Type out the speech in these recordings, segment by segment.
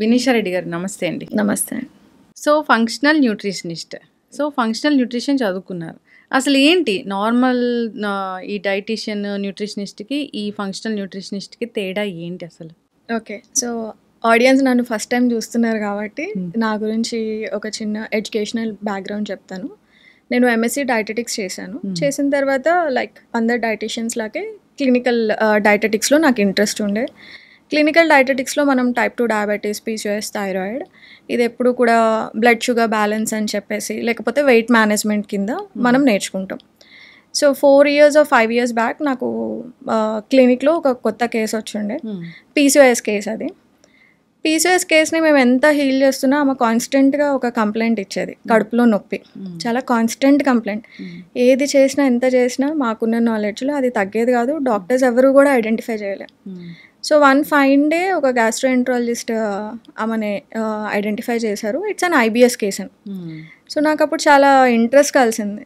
వినీషారెడ్డి గారు నమస్తే అండి నమస్తే so functional nutritionist so functional nutrition చదువుకున్నారు అసలు ఏంటి నార్మల్ ఈ డైటీషియన్ న్యూట్రిషనిస్ట్కి ఈ ఫంక్షనల్ న్యూట్రిషనిస్ట్కి తేడా ఏంటి అసలు ఓకే సో ఆడియన్స్ నన్ను ఫస్ట్ టైం చూస్తున్నారు కాబట్టి hmm. నా గురించి ఒక చిన్న ఎడ్యుకేషనల్ బ్యాక్గ్రౌండ్ చెప్తాను నేను ఎంఎస్సీ డైటెటిక్స్ చేశాను hmm. చేసిన తర్వాత లైక్ అందరు డైటీషియన్స్ లాగే క్లినికల్ డైటెటిక్స్లో నాకు ఇంట్రెస్ట్ ఉండే క్లినికల్ డైటెటిక్స్లో మనం type two diabetes PCS thyroid ఇది ఎప్పుడు కూడా బ్లడ్ షుగర్ బ్యాలెన్స్ అని చెప్పేసి లేకపోతే వెయిట్ మేనేజ్మెంట్ కింద hmm. మనం నేర్చుకుంటాం so four years of five years back నాకు క్లినిక్లో ఒక కొత్త కేసు వచ్చిండే hmm. పీసీఎస్ కేసు అది పీసీఎస్ కేస్ని మేము ఎంత హీల్ చేస్తున్నా ఆమె కాన్స్టెంట్గా ఒక కంప్లైంట్ ఇచ్చేది hmm. కడుపులో నొప్పి hmm. చాలా కాన్స్టెంట్ కంప్లైంట్ hmm. ఏది చేసినా ఎంత చేసినా మాకున్న నాలెడ్జ్లో అది తగ్గేది కాదు డాక్టర్స్ ఎవరు కూడా ఐడెంటిఫై చేయలేం సో వన్ ఫైన్ డే ఒక గ్యాస్ట్రోఎంట్రాలజిస్ట్ uh, ఆమెని ఐడెంటిఫై uh, చేశారు ఇట్స్ అన్ ఐబిఎస్ కేస్ అని సో నాకు అప్పుడు చాలా ఇంట్రెస్ట్ కలిసింది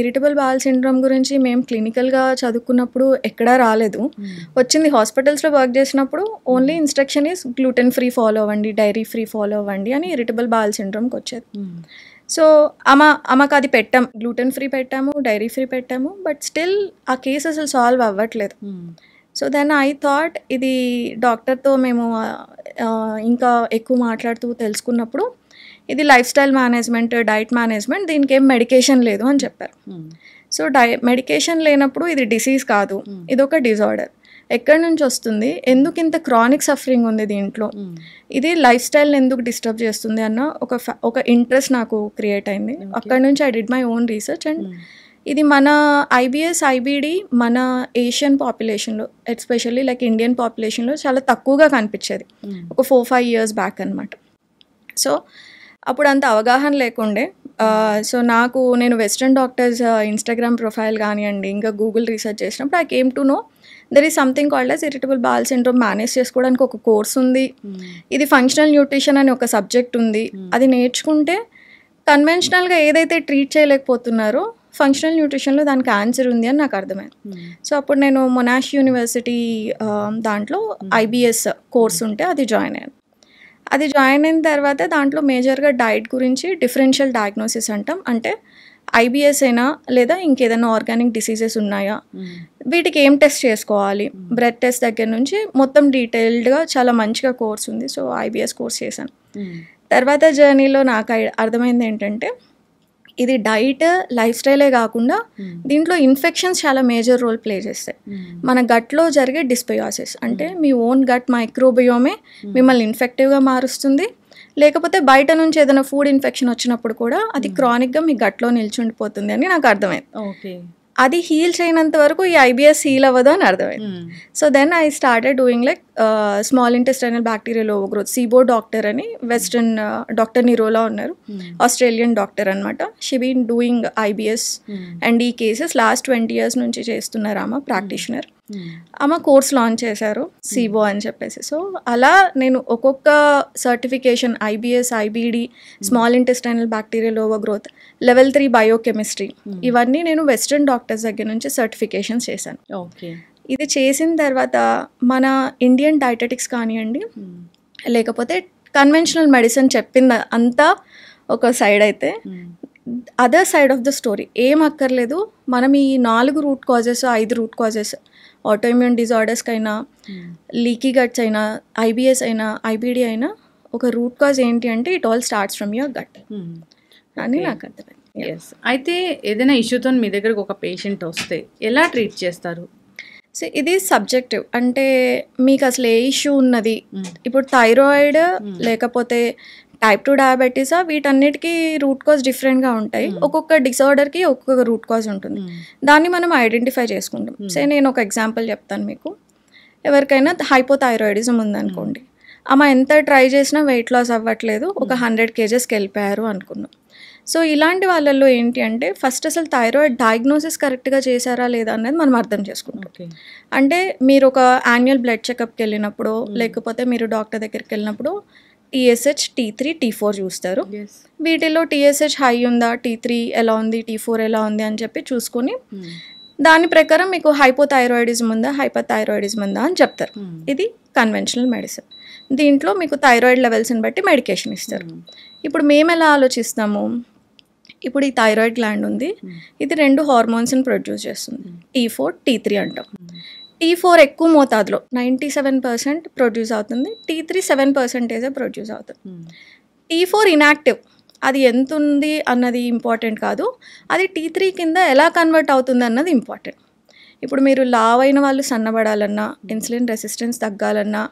ఇరిటబుల్ బాల్ సిండ్రోమ్ గురించి మేము క్లినికల్గా చదువుకున్నప్పుడు ఎక్కడా రాలేదు వచ్చింది హాస్పిటల్స్లో వర్క్ చేసినప్పుడు only instruction is gluten free follow అవ్వండి డైరీ ఫ్రీ ఫాలో అవ్వండి అని ఇరిటబుల్ బాల్ సిండ్రోమ్కి వచ్చేది సో అమ్మ అమ్మకు అది పెట్టాం గ్లూటెన్ ఫ్రీ పెట్టాము డైరీ ఫ్రీ పెట్టాము బట్ స్టిల్ ఆ కేసు అసలు సాల్వ్ అవ్వట్లేదు సో దెన్ ఐ థాట్ ఇది డాక్టర్తో మేము ఇంకా ఎక్కువ మాట్లాడుతూ తెలుసుకున్నప్పుడు ఇది lifestyle management diet management దీనికి ఏం మెడికేషన్ లేదు అని చెప్పారు hmm. సో డై మెడికేషన్ లేనప్పుడు ఇది డిసీజ్ కాదు ఇది ఒక డిజార్డర్ ఎక్కడి నుంచి వస్తుంది ఎందుకు ఇంత క్రానిక్ సఫరింగ్ ఉంది దీంట్లో hmm. ఇది లైఫ్ స్టైల్ని ఎందుకు డిస్టర్బ్ చేస్తుంది అన్న ఒక ఒక ఇంట్రెస్ట్ నాకు క్రియేట్ అయింది అక్కడి నుంచి I did my own research and ఇది మన ఐబిఎస్ ఐబిడి మన ఏషియన్ పాపులేషన్లో ఎస్పెషల్లీ లైక్ ఇండియన్ పాపులేషన్లో చాలా తక్కువగా కనిపించేది hmm. ఒక ఫోర్ ఫైవ్ ఇయర్స్ బ్యాక్ అనమాట సో అప్పుడు అంత అవగాహన లేకుండే సో నాకు నేను వెస్ట్రన్ డాక్టర్స్ ఇన్స్టాగ్రామ్ ప్రొఫైల్ కానివ్వండి ఇంకా గూగుల్ రీసెర్చ్ చేసినప్పుడు I came to know there is something called as irritable bowel syndrome manage చేసుకోవడానికి ఒక కోర్స్ ఉంది hmm. ఇది ఫంక్షనల్ న్యూట్రిషన్ అనే ఒక సబ్జెక్ట్ ఉంది hmm. అది నేర్చుకుంటే కన్వెన్షనల్గా ఏదైతే ట్రీట్ చేయలేకపోతున్నారో ఫంక్షనల్ న్యూట్రిషన్లో దానికి ఆన్సర్ ఉంది అని నాకు అర్థమైంది hmm. సో అప్పుడు నేను మొనాష్ యూనివర్సిటీ దాంట్లో ఐబిఎస్ కోర్స్ ఉంటే అది జాయిన్ అయ్యాను అది జాయిన్ అయిన తర్వాత దాంట్లో మేజర్గా డైట్ గురించి డిఫరెన్షియల్ డయాగ్నోసిస్ అంటాం అంటే ఐబిఎస్ అయినా లేదా ఇంకేదైనా ఆర్గానిక్ డిసీజెస్ ఉన్నాయా వీటికి ఏం టెస్ట్ చేసుకోవాలి బ్రెడ్ టెస్ట్ దగ్గర నుంచి మొత్తం డీటెయిల్డ్గా చాలా మంచిగా కోర్స్ ఉంది సో ఐబిఎస్ కోర్స్ చేశాను తర్వాత జర్నీలో నాకు అర్థమైంది ఏంటంటే ఇది డైట్ లైఫ్ స్టైలే కాకుండా hmm. దీంట్లో ఇన్ఫెక్షన్స్ చాలా మేజర్ రోల్ ప్లే చేస్తాయి hmm. మన గట్లో జరిగే డిస్పయాసిస్ అంటే hmm. మీ ఓన్ గట్ మైక్రోబయోమే మిమ్మల్ని ఇన్ఫెక్టివ్గా మారుస్తుంది లేకపోతే బయట నుంచి ఏదైనా ఫుడ్ ఇన్ఫెక్షన్ వచ్చినప్పుడు కూడా అది క్రానిక్గా మీ గట్లో నిల్చుండిపోతుంది అని నాకు అర్థమైంది ఓకే అది హీల్ చేయనంత వరకు ఈ ఐబిఎస్ హీల్ అవ్వదు అని అర్థమైంది so then I started doing like small intestinal bacterial overgrowth SIBO doctor అని వెస్ట్రన్ డాక్టర్ నిరోలా ఉన్నారు ఆస్ట్రేలియన్ డాక్టర్ అనమాట she been doing IBS and ఈ కేసెస్ లాస్ట్ ట్వంటీ ఇయర్స్ నుంచి ఆమె ప్రాక్టీషనర్ ఆమె కోర్స్ లాంచ్ చేశారు సిబో అని చెప్పేసి సో అలా నేను ఒక్కొక్క certification IBS IBD small intestinal bacterial overgrowth level three biochemistry ఇవన్నీ నేను వెస్ట్రన్ డాక్టర్స్ దగ్గర నుంచి సర్టిఫికేషన్స్ చేశాను ఓకే ఇది చేసిన తర్వాత మన ఇండియన్ డయాటెటిక్స్ కానివ్వండి hmm. లేకపోతే కన్వెన్షనల్ మెడిసిన్ చెప్పింది అంతా ఒక సైడ్ అయితే hmm. Other side of the story ఏం అక్కర్లేదు మనం ఈ నాలుగు రూట్ కాజెస్ ఐదు రూట్ కాజెస్ ఆటోఇమ్యూన్ డిజార్డర్స్ అయినా లీకీ గట్స్ అయినా ఐబిఎస్ అయినా ఐబిడి అయినా ఒక రూట్ కాజ్ ఏంటి అంటే it all starts from your gut అని నాకు అర్థం ఎస్ అయితే ఏదైనా ఇష్యూతో మీ దగ్గరకు ఒక పేషెంట్ వస్తే ఎలా ట్రీట్ చేస్తారు సో ఇది సబ్జెక్టివ్ అంటే మీకు అసలు ఏ ఇష్యూ ఉన్నది hmm. ఇప్పుడు థైరాయిడ్ hmm. లేకపోతే టైప్ టూ డయాబెటీసా వీటన్నిటికీ రూట్ కాజ్ డిఫరెంట్గా ఉంటాయి ఒక్కొక్క డిసార్డర్కి ఒక్కొక్క రూట్ కాజ్ ఉంటుంది దాన్ని మనం ఐడెంటిఫై చేసుకుంటాం సో నేను ఒక ఎగ్జాంపుల్ చెప్తాను మీకు ఎవరికైనా హైపోథైరాయిడిజం ఉందనుకోండి అమ్మ ఎంత ట్రై చేసినా వెయిట్ లాస్ అవ్వట్లేదు ఒక హండ్రెడ్ కేజెస్కి వెళ్ళిపోయారు అనుకున్నాం సో ఇలాంటి వాళ్ళల్లో ఏంటి అంటే ఫస్ట్ అసలు థైరాయిడ్ డయాగ్నోసిస్ కరెక్ట్గా చేశారా లేదా అనేది మనం అర్థం చేసుకుంటాం అంటే మీరు ఒక యాన్యువల్ బ్లడ్ చెకప్కి వెళ్ళినప్పుడు లేకపోతే మీరు డాక్టర్ దగ్గరికి వెళ్ళినప్పుడు TSH T three T four చూస్తారు వీటిలో టీఎస్హెచ్ హై ఉందా టీ త్రీ ఎలా ఉంది టీ ఫోర్ ఎలా ఉంది అని చెప్పి చూసుకొని hmm. దాని ప్రకారం మీకు హైపోథైరాయిడిజం ఉందా హైపోథైరాయిడిజం ఉందా అని చెప్తారు hmm. ఇది కన్వెన్షనల్ మెడిసిన్ దీంట్లో మీకు థైరాయిడ్ లెవెల్స్ని బట్టి మెడికేషన్ ఇస్తారు hmm. ఇప్పుడు మేము ఎలా ఆలోచిస్తాము ఇప్పుడు ఈ థైరాయిడ్ గ్లాండ్ ఉంది ఇది రెండు హార్మోన్స్ని ప్రొడ్యూస్ చేస్తుంది టీ ఫోర్ టీ త్రీ అంటాం టీ ఫోర్ ఎక్కువ మోతాదులో నైంటీ సెవెన్ పర్సెంట్ ప్రొడ్యూస్ అవుతుంది టీ త్రీ సెవెన్ పర్సెంటేజే ప్రొడ్యూస్ అవుతుంది టీ ఫోర్ ఇన్యాక్టివ్ అది ఎంత ఉంది అన్నది ఇంపార్టెంట్ కాదు అది టీ త్రీ కింద ఎలా కన్వర్ట్ అవుతుంది అన్నది ఇంపార్టెంట్ ఇప్పుడు మీరు లావ్ అయిన వాళ్ళు సన్నబడాలన్నా ఇన్సులిన్ hmm. రెసిస్టెన్స్ తగ్గాలన్నా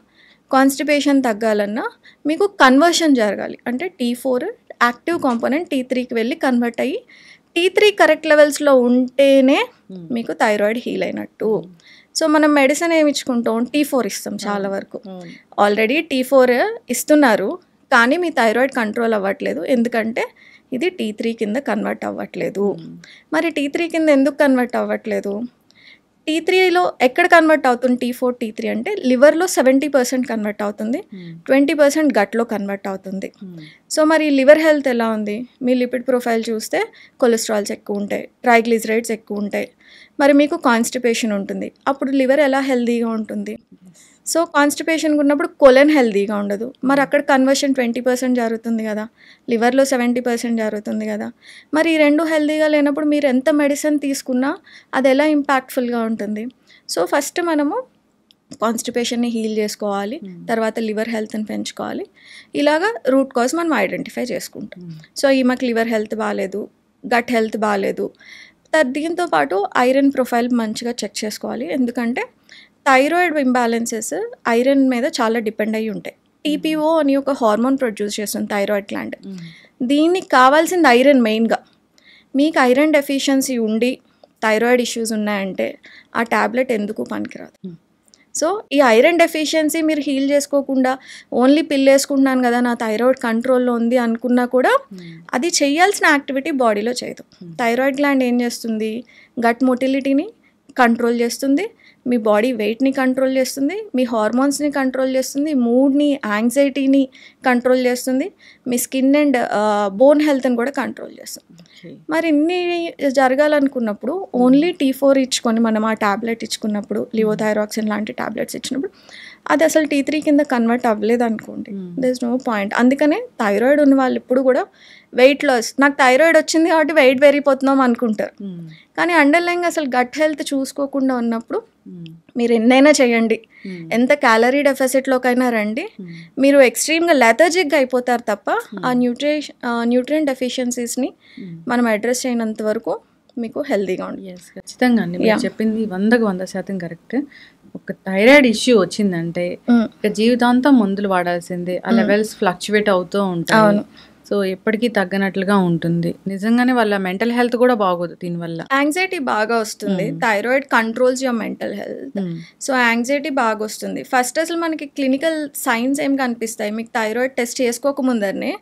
కాన్స్టిపేషన్ తగ్గాలన్నా మీకు కన్వర్షన్ జరగాలి అంటే T four active component T త్రీకి వెళ్ళి కన్వర్ట్ అయ్యి టీ త్రీ కరెక్ట్ లెవెల్స్లో ఉంటేనే hmm. మీకు థైరాయిడ్ హీల్ అయినట్టు hmm. సో మనం మెడిసిన్ ఏమి ఇచ్చుకుంటాం టీ ఫోర్ ఇస్తాం చాలా hmm. వరకు ఆల్రెడీ టీ ఫోర్ ఇస్తున్నారు కానీ మీ థైరాయిడ్ కంట్రోల్ అవ్వట్లేదు ఎందుకంటే ఇది టీ త్రీ కింద కన్వర్ట్ అవ్వట్లేదు hmm. మరి టీ త్రీ కింద ఎందుకు కన్వర్ట్ అవ్వట్లేదు టీ త్రీలో ఎక్కడ కన్వర్ట్ అవుతుంది టీ ఫోర్ టీ త్రీ అంటే లివర్లో సెవెంటీ పర్సెంట్ కన్వర్ట్ అవుతుంది ట్వంటీ పర్సెంట్ గట్లో కన్వర్ట్ అవుతుంది hmm. సో మరి లివర్ హెల్త్ ఎలా ఉంది మీ లిపిడ్ ప్రొఫైల్ చూస్తే కొలెస్ట్రాల్స్ ఎక్కువ ఉంటాయి ట్రైగ్లిజరైడ్స్ ఎక్కువ ఉంటాయి మరి మీకు కాన్స్టిపేషన్ ఉంటుంది అప్పుడు లివర్ ఎలా హెల్దీగా ఉంటుంది సో కాన్స్టిపేషన్ ఉన్నప్పుడు కొలెన్ హెల్దీగా ఉండదు మరి అక్కడ కన్వర్షన్ ట్వంటీ పర్సెంట్ జరుగుతుంది కదా లివర్లో సెవెంటీ పర్సెంట్ జరుగుతుంది కదా మరి ఈ రెండు హెల్దీగా లేనప్పుడు మీరు ఎంత మెడిసిన్ తీసుకున్నా అది ఎలా ఇంపాక్ట్ఫుల్గా ఉంటుంది సో ఫస్ట్ మనము కాన్స్టిపేషన్ని హీల్ చేసుకోవాలి hmm. తర్వాత లివర్ హెల్త్ని పెంచుకోవాలి ఇలాగా రూట్ కాజ్ మనం ఐడెంటిఫై చేసుకుంటాం hmm. సో ఈ మాకు లివర్ హెల్త్ బాగాలేదు గట్ హెల్త్ బాగాలేదు దీంతో పాటు ఐరన్ ప్రొఫైల్ మంచిగా చెక్ చేసుకోవాలి ఎందుకంటే థైరాయిడ్ ఇంబ్యాలెన్సెస్ ఐరన్ మీద చాలా డిపెండ్ అయి ఉంటాయి టీపీఓ అని ఒక హార్మోన్ ప్రొడ్యూస్ చేస్తుంది థైరాయిడ్ గ్లాండ్ దీనికి కావాల్సింది ఐరన్ మెయిన్గా మీకు ఐరన్ డెఫిషియన్సీ ఉండి థైరాయిడ్ ఇష్యూస్ ఉన్నాయంటే ఆ ట్యాబ్లెట్ ఎందుకు పనికిరాదు సో hmm. ఈ ఐరన్ డెఫిషియన్సీ మీరు హీల్ చేసుకోకుండా ఓన్లీ పిల్ వేసుకుంటున్నాను కదా నా థైరాయిడ్ కంట్రోల్లో ఉంది అనుకున్నా కూడా hmm. అది చేయాల్సిన యాక్టివిటీ బాడీలో చేయదు థైరాయిడ్ hmm. గ్లాండ్ ఏం చేస్తుంది గట్ మొటిలిటీని కంట్రోల్ చేస్తుంది మీ బాడీ వెయిట్ని కంట్రోల్ చేస్తుంది మీ హార్మోన్స్ని కంట్రోల్ చేస్తుంది మూడ్ని యాంగ్జైటీని కంట్రోల్ చేస్తుంది మీ స్కిన్ అండ్ బోన్ హెల్త్ని కూడా కంట్రోల్ చేస్తుంది మరి ఇన్ని జరగాలనుకున్నప్పుడు ఓన్లీ టీ ఫోర్ ఇచ్చుకొని మనం ఆ ట్యాబ్లెట్ ఇచ్చుకున్నప్పుడు లివోథైరాక్సిన్ hmm. లాంటి ట్యాబ్లెట్స్ ఇచ్చినప్పుడు అది అసలు టీ త్రీ కింద కన్వర్ట్ అవ్వలేదు అనుకోండి దిస్ నో పాయింట్ అందుకనే థైరాయిడ్ ఉన్న వాళ్ళు ఇప్పుడు కూడా వెయిట్ లాస్ నాకు థైరాయిడ్ వచ్చింది కాబట్టి వెయిట్ పెరిగిపోతున్నాం అనుకుంటారు hmm. కానీ అండర్లైన్ అసలు గట్ హెల్త్ చూసుకోకుండా ఉన్నప్పుడు Hmm. మీరు ఎన్నైనా చేయండి hmm. ఎంత క్యాలరీ డెఫిసిట్లోకైనా రండి hmm. మీరు ఎక్స్ట్రీమ్గా లెథర్జిక్గా అయిపోతారు తప్ప ఆ న్యూట్రిషన్ న్యూట్రియన్ డెఫిషియన్సీస్ని మనం అడ్రస్ చేయనంత వరకు మీకు హెల్దీగా ఉంటుంది ఖచ్చితంగా అండి చెప్పింది వందకు వంద శాతం కరెక్ట్ ఒక థైరాయిడ్ ఇష్యూ వచ్చిందంటే ఇక జీవితాంతం మందులు వాడాల్సిందే ఆ లెవెల్స్ ఫ్లక్చువేట్ అవుతూ ఉంటాయి సో ఎప్పటికీ తగ్గనట్లుగా ఉంటుంది నిజంగానే వాళ్ళ మెంటల్ హెల్త్ కూడా బాగోదు దీనివల్ల యాంగ్జైటీ బాగా వస్తుంది thyroid controls your mental health so anxiety బాగా వస్తుంది ఫస్ట్ అసలు మనకి క్లినికల్ సైన్స్ ఏం కనిపిస్తాయి మీకు థైరాయిడ్ టెస్ట్ చేసుకోక ముందరనే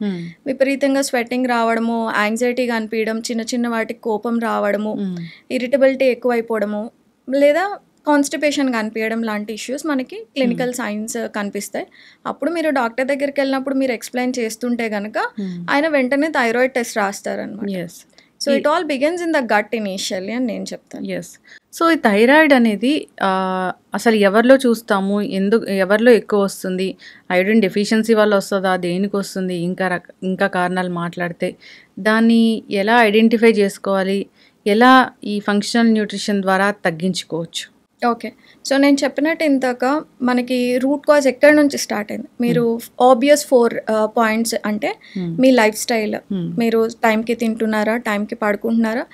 విపరీతంగా స్వెట్టింగ్ రావడము యాంగ్జైటీ కనిపించడం చిన్న చిన్న వాటికి కోపం రావడము ఇరిటబిలిటీ ఎక్కువైపోవడము లేదా కాన్స్టిపేషన్ కనిపించడం లాంటి ఇష్యూస్ మనకి క్లినికల్ సైన్స్ hmm. uh, కనిపిస్తాయి అప్పుడు మీరు డాక్టర్ దగ్గరికి వెళ్ళినప్పుడు మీరు ఎక్స్ప్లెయిన్ చేస్తుంటే కనుక hmm. ఆయన వెంటనే థైరాయిడ్ టెస్ట్ రాస్తారనమాట so it all begins in the gut initially అని నేను చెప్తాను ఎస్ సో ఈ థైరాయిడ్ అనేది అసలు ఎవరిలో చూస్తాము ఎందుకు ఎవరిలో ఎక్కువ వస్తుంది ఐడెన్ డెఫిషియన్సీ వల్ల వస్తుందా దేనికి వస్తుంది ఇంకా రక ఇంకా కారణాలు మాట్లాడితే దాన్ని ఎలా ఐడెంటిఫై చేసుకోవాలి ఎలా ఈ ఫంక్షనల్ న్యూట్రిషన్ ద్వారా తగ్గించుకోవచ్చు ఓకే. సో, నేను చెప్పినట్టు ఇంతక మనకి రూట్ కాజ్ ఎక్కడి నుంచి స్టార్ట్ అయింది. మీరు ఆబ్వియస్ ఫోర్ పాయింట్స్ అంటే hmm. మీ లైఫ్ స్టైల్. Hmm. మీరు టైంకి తింటున్నారా? టైంకి పడుకుంటున్నారా?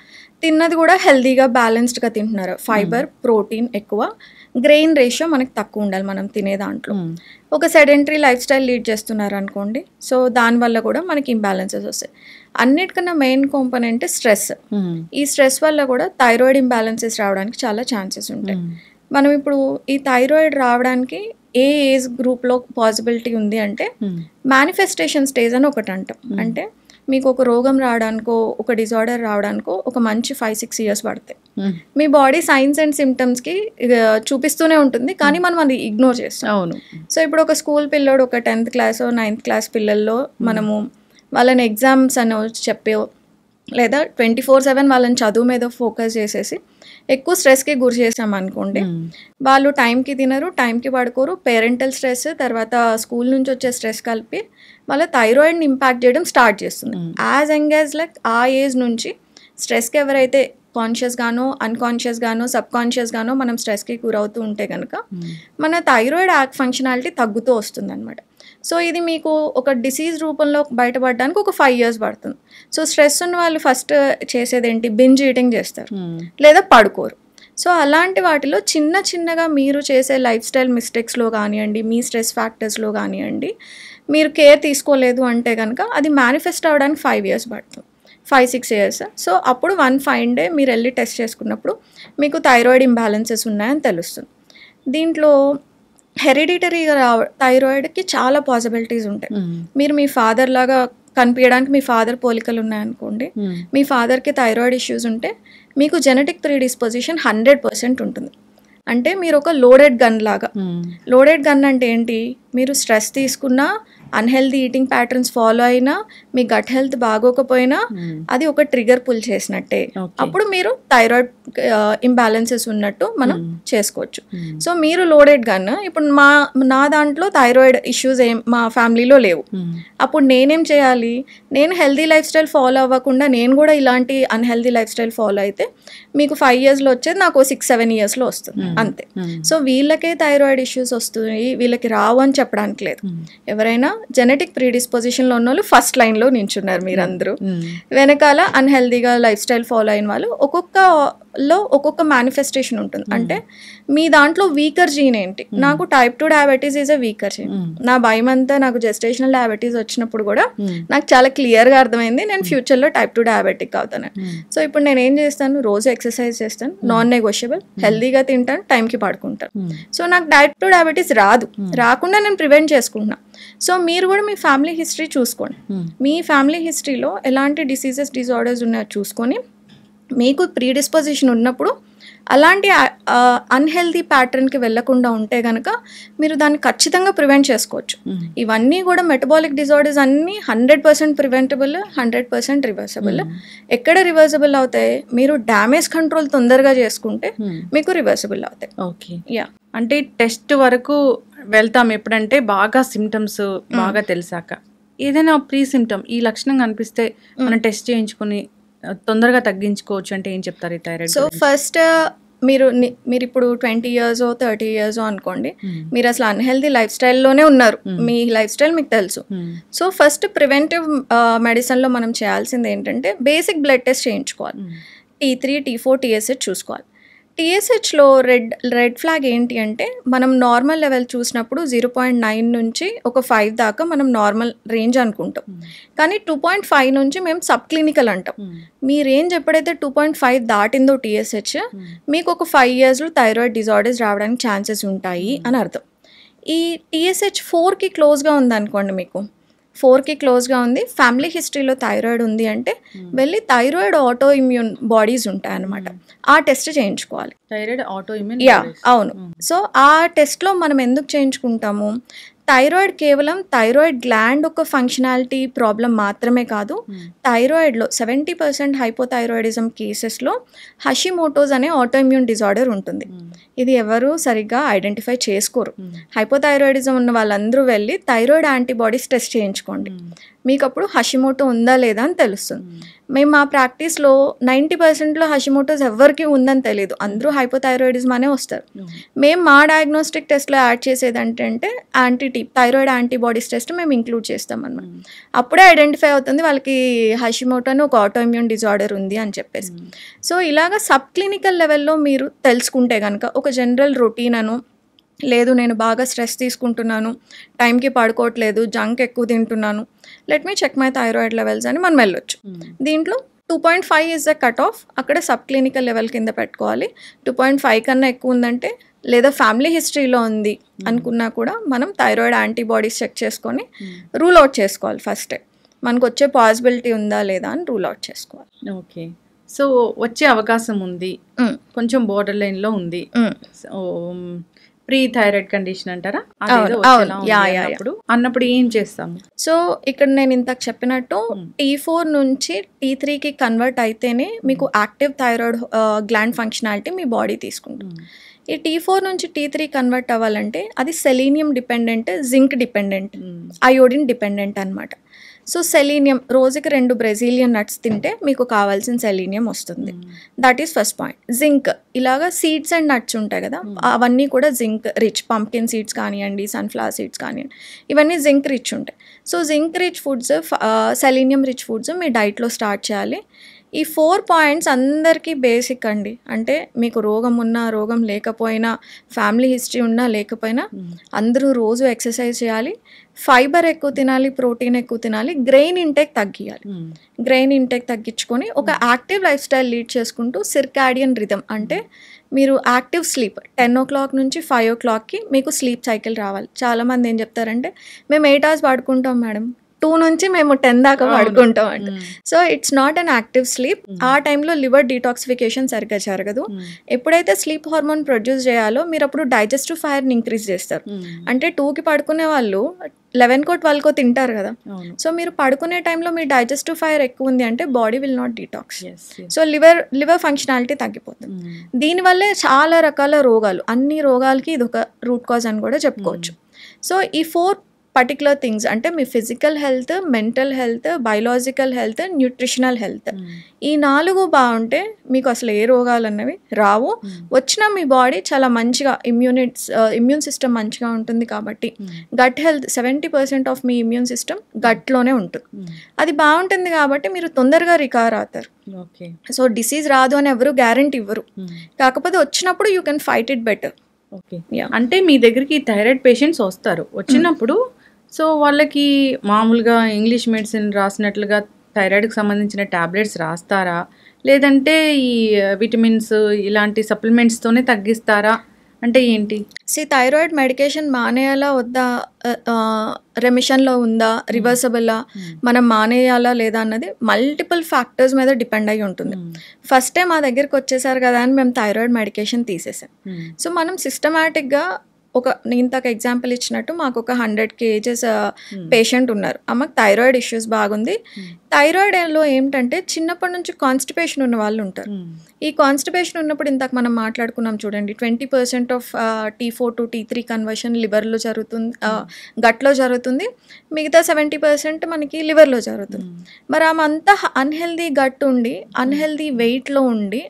తిన్నది కూడా హెల్తీగా, బ్యాలెన్స్డ్‌గా తింటున్నారా? Fibre, protein hmm. ఎక్కువ. గ్రెయిన్ రేషియో మనకు తక్కువ ఉండాలి మనం తినే దాంట్లో hmm. ఒక సెడెంటరీ లైఫ్ స్టైల్ లీడ్ చేస్తున్నారు అనుకోండి సో దానివల్ల కూడా మనకి ఇంబ్యాలెన్సెస్ వస్తాయి అన్నిటికన్నా మెయిన్ కాంపనెంట్ స్ట్రెస్ ఈ స్ట్రెస్ వల్ల కూడా థైరాయిడ్ ఇంబ్యాలెన్సెస్ రావడానికి చాలా ఛాన్సెస్ ఉంటాయి hmm. మనం ఇప్పుడు ఈ థైరాయిడ్ రావడానికి ఏ ఏజ్ గ్రూప్లో పాసిబిలిటీ ఉంది అంటే మేనిఫెస్టేషన్ hmm. స్టేజ్ అని ఒకటి అంటాం అంటే మీకు ఒక రోగం రావడానికో ఒక డిజార్డర్ రావడానికో ఒక మంచి ఫైవ్ సిక్స్ ఇయర్స్ పడతాయి hmm. మీ బాడీ సైన్స్ అండ్ సిమ్టమ్స్కి చూపిస్తూనే ఉంటుంది కానీ hmm. మనం అది ఇగ్నోర్ చేస్తాం అవును సో ఇప్పుడు ఒక స్కూల్ పిల్లోడు ఒక టెన్త్ క్లాస్ నైన్త్ క్లాస్ పిల్లల్లో hmm. మనము వాళ్ళని ఎగ్జామ్స్ అని చెప్పే లేదా ట్వంటీ ఫోర్ సెవెన్ వాళ్ళని చదువు మీద ఫోకస్ చేసేసి ఎక్కువ స్ట్రెస్కి గురి చేసామనుకోండి hmm. వాళ్ళు టైంకి తినరు టైంకి పడుకోరు పేరెంటల్ స్ట్రెస్ తర్వాత స్కూల్ నుంచి వచ్చే స్ట్రెస్ కలిపి వాళ్ళ థైరాయిడ్ని ఇంపాక్ట్ చేయడం స్టార్ట్ చేస్తుంది యాజ్ యంగ్ యాజ్ లైక్ ఆ ఏజ్ నుంచి స్ట్రెస్కి ఎవరైతే కాన్షియస్గానో అన్కాన్షియస్గానో సబ్ కాన్షియస్గానో మనం స్ట్రెస్కి గురవుతూ ఉంటే కనుక hmm. మన థైరాయిడ్ యాక్ ఫంక్షనాలిటీ తగ్గుతూ వస్తుంది అనమాట సో ఇది మీకు ఒక డిసీజ్ రూపంలో బయటపడడానికి ఒక ఫైవ్ ఇయర్స్ పడుతుంది సో స్ట్రెస్ ఉన్న వాళ్ళు ఫస్ట్ చేసేది ఏంటి బింజ్ ఈటింగ్ చేస్తారు hmm. లేదా పడుకోరు సో అలాంటి వాటిలో చిన్న చిన్నగా మీరు చేసే లైఫ్ స్టైల్ మిస్టేక్స్లో కానివ్వండి మీ స్ట్రెస్ ఫ్యాక్టర్స్లో కానివ్వండి మీరు కేర్ తీసుకోలేదు అంటే కనుక అది మేనిఫెస్ట్ అవ్వడానికి ఫైవ్ ఇయర్స్ పడుతుంది ఫైవ్ సిక్స్ ఇయర్స్ సో అప్పుడు వన్ ఫైవ్ డే మీరు వెళ్ళి టెస్ట్ చేసుకున్నప్పుడు మీకు థైరాయిడ్ ఇంబ్యాలెన్సెస్ ఉన్నాయని తెలుస్తుంది దీంట్లో హెరిడిటరీగా రావ థైరాయిడ్కి చాలా పాసిబిలిటీస్ ఉంటాయి మీరు మీ ఫాదర్ లాగా కనిపించడానికి మీ ఫాదర్ పోలికలు ఉన్నాయనుకోండి మీ ఫాదర్కి థైరాయిడ్ ఇష్యూస్ ఉంటే మీకు జెనెటిక్ డిస్పొజిషన్ హండ్రెడ్ పర్సెంట్ ఉంటుంది అంటే మీరు ఒక లోడెడ్ గన్ లాగా లోడెడ్ గన్ అంటే ఏంటి మీరు స్ట్రెస్ తీసుకున్నా అన్హెల్దీ ఈటింగ్ ప్యాటర్న్స్ ఫాలో అయినా మీ గట్ హెల్త్ బాగోకపోయినా అది ఒక ట్రిగర్ పుల్ చేసినట్టే అప్పుడు మీరు థైరాయిడ్ ఇంబ్యాలెన్సెస్ ఉన్నట్టు మనం hmm. చేసుకోవచ్చు hmm. సో మీరు లోడెడ్ గన్ ఇప్పుడు మా నా దాంట్లో థైరాయిడ్ ఇష్యూస్ ఏం మా ఫ్యామిలీలో లేవు hmm. అప్పుడు నేనేం చేయాలి నేను హెల్దీ లైఫ్ స్టైల్ ఫాలో అవ్వకుండా నేను కూడా ఇలాంటి అన్హెల్దీ లైఫ్ స్టైల్ ఫాలో అయితే మీకు ఫైవ్ ఇయర్స్లో వచ్చేది నాకు సిక్స్ సెవెన్ ఇయర్స్లో వస్తుంది అంతే సో వీళ్ళకే థైరాయిడ్ ఇష్యూస్ వస్తున్నాయి వీళ్ళకి రావు అని చెప్పడానికి లేదు ఎవరైనా జెనెటిక్ ప్రీడిస్పొజిషన్లో ఉన్న వాళ్ళు ఫస్ట్ లైన్లో నించున్నారు మీరందరూ వెనకాల అన్హెల్దీగా లైఫ్ స్టైల్ ఫాలో అయిన వాళ్ళు ఒక్కొక్క లో ఒక్కొక్క మేనిఫెస్టేషన్ ఉంటుంది అంటే మీ దాంట్లో వీకర్ జీన్ ఏంటి నాకు type two diabetes is a weaker gene నా భయం అంతా నాకు జెస్టేషనల్ డయాబెటీస్ వచ్చినప్పుడు కూడా నాకు చాలా క్లియర్గా అర్థమైంది నేను ఫ్యూచర్లో టైప్ టూ డయాబెటిక్ అవుతాను సో ఇప్పుడు నేను ఏం చేస్తాను రోజు ఎక్సర్సైజ్ చేస్తాను నాన్ నెగోషియబుల్ హెల్దీగా తింటాను టైంకి పాడుకుంటాను సో నాకు టైప్ టూ డయాబెటీస్ రాదు రాకుండా నేను ప్రివెంట్ చేసుకుంటున్నాను సో మీరు కూడా మీ ఫ్యామిలీ హిస్టరీ చూసుకోండి మీ ఫ్యామిలీ హిస్టరీలో ఎలాంటి డిసీజెస్ డిజార్డర్స్ ఉన్నాయో చూసుకొని మీకు ప్రీడిస్పోజిషన్ ఉన్నప్పుడు అలాంటి అన్హెల్దీ ప్యాటర్న్కి వెళ్లకుండా ఉంటే కనుక మీరు దాన్ని ఖచ్చితంగా ప్రివెంట్ చేసుకోవచ్చు hmm. ఇవన్నీ కూడా మెటబాలిక్ డిజార్డర్స్ అన్నీ hundred percent preventable hundred percent reversible ఎక్కడ రివర్సబుల్ అవుతాయి మీరు డ్యామేజ్ కంట్రోల్ తొందరగా చేసుకుంటే hmm. మీకు రివర్సబుల్ అవుతాయి ఓకే యా అంటే టెస్ట్ వరకు వెళ్తాం ఎప్పుడంటే బాగా సిమ్టమ్స్ hmm. బాగా తెలిసాక ఏదైనా ప్రీ సిమ్టమ్ ఈ లక్షణం కనిపిస్తే మనం టెస్ట్ చేయించుకుని తొందరగా తగ్గించుకోవచ్చు అంటే ఏం చెప్తారు ఈ థైరాయిడ్ సో ఫస్ట్ మీరు మీరు ఇప్పుడు ట్వంటీ ఇయర్స్ థర్టీ ఇయర్స్ అనుకోండి hmm. మీరు అసలు అన్హెల్దీ లైఫ్ స్టైల్లోనే ఉన్నారు hmm. మీ లైఫ్ స్టైల్ మీకు తెలుసు సో ఫస్ట్ ప్రివెంటివ్ మెడిసిన్లో మనం చేయాల్సింది ఏంటంటే బేసిక్ బ్లడ్ టెస్ట్ చేయించుకోవాలి T three T four TSH చూసుకోవాలి టీఎస్హెచ్లో రెడ్ రెడ్ ఫ్లాగ్ ఏంటి అంటే మనం నార్మల్ లెవెల్ చూసినప్పుడు జీరో పాయింట్ నైన్ నుంచి ఒక ఫైవ్ దాకా మనం నార్మల్ రేంజ్ అనుకుంటాం hmm. కానీ టూ పాయింట్ ఫైవ్ నుంచి మేము సబ్ క్లినికల్ అంటాం hmm. మీ రేంజ్ ఎప్పుడైతే టూ పాయింట్ ఫైవ్ దాటిందో టీఎస్హెచ్ hmm. మీకు ఒక ఫైవ్ ఇయర్స్లో థైరాయిడ్ డిజార్డర్స్ రావడానికి ఛాన్సెస్ ఉంటాయి అని అర్థం ఈ టీఎస్హెచ్ ఫోర్కి క్లోజ్గా ఉందనుకోండి మీకు ఫోర్కి క్లోజ్గా ఉంది ఫ్యామిలీ హిస్టరీలో థైరాయిడ్ ఉంది అంటే hmm. వెళ్ళి థైరాయిడ్ ఆటో ఇమ్యూన్ బాడీస్ ఉంటాయి అనమాట hmm. ఆ టెస్ట్ చేయించుకోవాలి థైరాయిడ్ ఆటో ఇమ్యూన్ యా అవును hmm. సో ఆ టెస్ట్లో మనం ఎందుకు చేయించుకుంటాము థైరాయిడ్ కేవలం థైరాయిడ్ గ్లాండ్ ఒక ఫంక్షనాలిటీ ప్రాబ్లం మాత్రమే కాదు థైరాయిడ్లో సెవెంటీ పర్సెంట్ హైపోథైరాయిడిజం కేసెస్లో హషిమోటోస్ అనే ఆటోఇమ్యూన్ డిజార్డర్ ఉంటుంది hmm. ఇది ఎవరు సరిగ్గా ఐడెంటిఫై చేసుకోరు హైపోథైరాయిడిజం hmm. ఉన్న వాళ్ళందరూ వెళ్ళి థైరాయిడ్ యాంటీబాడీస్ టెస్ట్ చేయించుకోండి hmm. మీకు అప్పుడు హషిమోటో ఉందా లేదా అని తెలుస్తుంది మేము మా ప్రాక్టీస్లో నైంటీ పర్సెంట్లో హషిమోటోస్ ఎవరికి ఉందని తెలియదు అందరూ హైపోథైరాయిడిజం అనే వస్తారు hmm. మేము మా డయాగ్నోస్టిక్ టెస్ట్లో యాడ్ చేసేది అంటే యాంటీటీ థైరాయిడ్ యాంటీబాడీస్ టెస్ట్ మేము ఇంక్లూడ్ చేస్తాం అనమాట hmm. అప్పుడే ఐడెంటిఫై అవుతుంది వాళ్ళకి హషిమోటో అని ఒక ఆటోఇమ్యూన్ డిజార్డర్ ఉంది అని చెప్పేసి hmm. సో ఇలాగ సబ్ క్లినికల్ లెవెల్లో మీరు తెలుసుకుంటే కనుక ఒక జనరల్ రొటీన్ అను లేదు నేను బాగా స్ట్రెస్ తీసుకుంటున్నాను టైంకి పడుకోవట్లేదు జంక్ ఎక్కువ తింటున్నాను let me check my thyroid levels అని మనం వెళ్ళొచ్చు hmm. దీంట్లో two point five is the cut off అక్కడ సబ్ క్లినికల్ లెవెల్ కింద పెట్టుకోవాలి టూ పాయింట్ ఫైవ్ కన్నా ఎక్కువ ఉందంటే లేదా ఫ్యామిలీ హిస్టరీలో ఉంది hmm. అనుకున్నా కూడా మనం థైరాయిడ్ యాంటీబాడీస్ చెక్ చేసుకొని రూల్ hmm. అవుట్ చేసుకోవాలి ఫస్ట్ మనకు వచ్చే పాసిబిలిటీ ఉందా లేదా అని రూల్ అవుట్ చేసుకోవాలి ఓకే సో వచ్చే అవకాశం ఉంది కొంచెం బోర్డర్ లైన్లో ఉంది um, ప్రీ థైరాయిడ్ కండిషన్ అంటారా అప్పుడు అన్నప్పుడు ఏం చేస్తాము సో ఇక్కడ నేను ఇంతకు చెప్పినట్టు టీ hmm. ఫోర్ నుంచి టీ త్రీ కి కన్వర్ట్ అయితేనే hmm. మీకు యాక్టివ్ థైరాయిడ్ గ్లాండ్ ఫంక్షనాలిటీ మీ బాడీ తీసుకుంటుంది hmm. ఈ టీ ఫోర్ నుంచి టీ త్రీ కన్వర్ట్ అవ్వాలంటే అది selenium dependent zinc dependent iodine dependent అనమాట సో సెలీనియం రోజుకి రెండు బ్రెజీలియన్ నట్స్ తింటే మీకు కావాల్సిన సెలీనియం వస్తుంది that is first point zinc ఇలాగా సీడ్స్ అండ్ నట్స్ ఉంటాయి కదా hmm. అవన్నీ కూడా జింక్ రిచ్ పంప్కిన్ సీడ్స్ కానివ్వండి సన్ఫ్లవర్ సీడ్స్ కానివ్వండి ఇవన్నీ జింక్ రిచ్ ఉంటాయి so zinc rich foods selenium rich foods మీ డైట్లో స్టార్ట్ చేయాలి ఈ ఫోర్ పాయింట్స్ అందరికీ బేసిక్ అండి అంటే మీకు రోగం ఉన్నా రోగం లేకపోయినా ఫ్యామిలీ హిస్టరీ ఉన్నా లేకపోయినా hmm. అందరూ రోజు ఎక్సర్సైజ్ చేయాలి ఫైబర్ ఎక్కువ తినాలి ప్రోటీన్ ఎక్కువ తినాలి గ్రెయిన్ ఇంటేక్ తగ్గియాలి hmm. గ్రెయిన్ ఇంటేక్ తగ్గించుకొని ఒక hmm. Active life style lead చేసుకుంటూ సిర్కాడియన్ రిథమ్ అంటే మీరు active sleep ten o'clock నుంచి ఫైవ్ ఓ క్లాక్కి మీకు స్లీప్ సైకిల్ రావాలి చాలామంది ఏం చెప్తారంటే మేము ఎయిట్ అవర్స్ పడుకుంటాం మేడం టూ నుంచి మేము టెన్ దాకా పడుకుంటాం అంట so it's not an active sleep ఆ టైంలో లివర్ డీటాక్సిఫికేషన్ సరిగ్గా జరగదు ఎప్పుడైతే స్లీప్ హార్మోన్ ప్రొడ్యూస్ చేయాలో మీరు అప్పుడు డైజెస్టివ్ ఫైర్ని ఇంక్రీజ్ చేస్తారు అంటే టూకి పడుకునే వాళ్ళు లెవెన్కో ట్వెల్వ్కో తింటారు కదా సో మీరు పడుకునే టైంలో మీ డైజెస్టివ్ ఫైర్ ఎక్కువ ఉంది అంటే body will not detox so liver liver functionality తగ్గిపోతుంది దీనివల్లే చాలా రకాల రోగాలు అన్ని రోగాలకి ఇది ఒక రూట్ కాజ్ అని కూడా చెప్పుకోవచ్చు సో ఈ ఫోర్ పర్టికులర్ థింగ్స్ అంటే మీ physical health mental health biological health nutritional health ఈ నాలుగు బాగుంటే మీకు అసలు ఏ రోగాలు అన్నవి రావు hmm. వచ్చిన మీ బాడీ చాలా మంచిగా ఇమ్యూనిట్స్ ఇమ్యూన్ సిస్టమ్ మంచిగా ఉంటుంది కాబట్టి gut health seventy percent of మీ ఇమ్యూన్ సిస్టమ్ గట్లోనే ఉంటుంది hmm. అది బాగుంటుంది కాబట్టి మీరు తొందరగా రికవర్ అవుతారు సో డిసీజ్ రాదు అని ఎవరు గ్యారంటీ ఇవ్వరు hmm. కాకపోతే వచ్చినప్పుడు you can fight it better okay అంటే మీ దగ్గరికి థైరాయిడ్ పేషెంట్స్ వస్తారు వచ్చినప్పుడు సో వాళ్ళకి మామూలుగా ఇంగ్లీష్ మెడిసిన్ రాసినట్లుగా థైరాయిడ్కి సంబంధించిన ట్యాబ్లెట్స్ రాస్తారా లేదంటే ఈ విటమిన్స్ ఇలాంటి సప్లిమెంట్స్తోనే తగ్గిస్తారా అంటే ఏంటి సీ థైరాయిడ్ మెడికేషన్ మానేయాలా వద్దా రెమిషన్లో ఉందా రివర్సబుల్లా మనం మానేయాలా లేదా అన్నది మల్టిపుల్ ఫ్యాక్టర్స్ మీద డిపెండ్ అయి ఉంటుంది ఫస్టే మా దగ్గరికి వచ్చేసారు కదా అని మేము థైరాయిడ్ మెడికేషన్ తీసేసాం సో మనం సిస్టమేటిక్గా ఒక ఇంతకు ఎగ్జాంపుల్ ఇచ్చినట్టు మాకు ఒక హండ్రెడ్ కేజెస్ పేషెంట్ ఉన్నారు ఆమెకు థైరాయిడ్ ఇష్యూస్ బాగుంది hmm. థైరాయిడ్ థైరాయిడ్లో ఏంటంటే చిన్నప్పటి నుంచి కాన్స్టిపేషన్ ఉన్న వాళ్ళు ఉంటారు hmm. ఈ కాన్స్టిపేషన్ ఉన్నప్పుడు ఇంతక మనం మాట్లాడుకున్నాం చూడండి twenty percent of T four to T three conversion లివర్లో జరుగుతుంది గట్లో hmm. జరుగుతుంది మిగతా సెవెంటీ పర్సెంట్ మనకి లివర్లో జరుగుతుంది hmm. మరి ఆమె అంతా అన్హెల్దీ గట్ ఉండి అన్హెల్దీ వెయిట్లో ఉండి